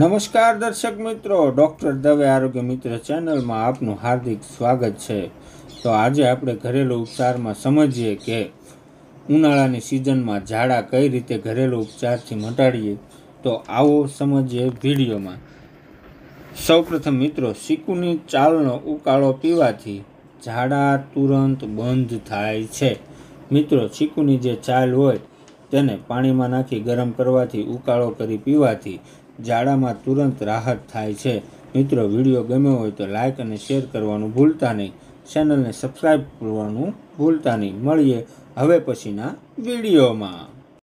નમસ્કાર દર્શક મિત્રો ડૉક્ટર દવે આરોગ્ય મિત્ર ચેનલમાં આપનું હાર્દિક સ્વાગત છે તો આજે આપણે ઘરેલુ ઉપચારમાં સમજીએ કે ઉનાળાની સિઝનમાં ઝાડા કઈ રીતે ઘરેલું ઉપચારથી મટાડીએ તો આવો સમજીએ વિડીયોમાં સૌપ્રથમ મિત્રો સિકુની ચાલનો ઉકાળો પીવાથી ઝાડા તુરંત બંધ થાય છે મિત્રો ચીકુની જે ચાલ હોય તેને પાણીમાં નાખી ગરમ કરવાથી ઉકાળો કરી પીવાથી ઝાડામાં તુરંત રાહત થાય છે મિત્રો વિડીયો ગમ્યો હોય તો લાઇક અને શેર કરવાનું ભૂલતા નહીં ચેનલને સબસ્ક્રાઈબ કરવાનું ભૂલતા નહીં મળીએ હવે પછીના વિડીયોમાં